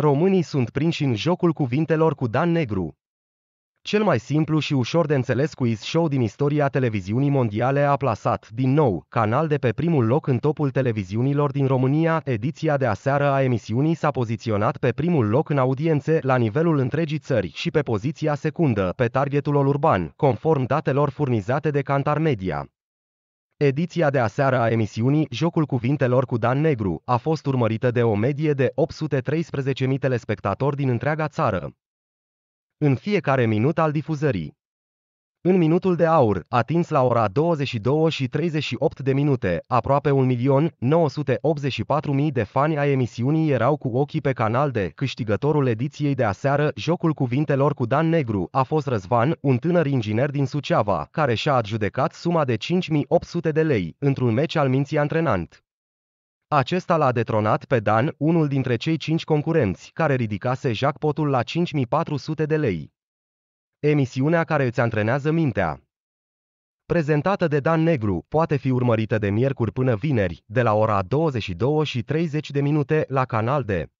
Românii sunt prinși în jocul cuvintelor cu Dan Negru. Cel mai simplu și ușor de înțeles quiz show din istoria televiziunii mondiale a plasat, din nou, canal de pe primul loc în topul televiziunilor din România. Ediția de aseară a emisiunii s-a poziționat pe primul loc în audiențe la nivelul întregii țări și pe poziția secundă, pe targetul urban, conform datelor furnizate de Cantar Media. Ediția de aseară a emisiunii Jocul Cuvintelor cu Dan Negru a fost urmărită de o medie de 813.000 telespectatori din întreaga țară. În fiecare minut al difuzării, în minutul de aur, atins la ora 22 și 38 de minute, aproape 1.984.000 de fani ai emisiunii erau cu ochii pe canal de câștigătorul ediției de aseară, jocul cuvintelor cu Dan Negru, a fost Răzvan, un tânăr inginer din Suceava, care și-a adjudecat suma de 5.800 de lei, într-un meci al minții antrenant. Acesta l-a detronat pe Dan, unul dintre cei cinci concurenți, care ridicase jackpotul la 5.400 de lei. Emisiunea care îți antrenează mintea. Prezentată de Dan Negru, poate fi urmărită de miercuri până vineri, de la ora 22 și 30 de minute la canal de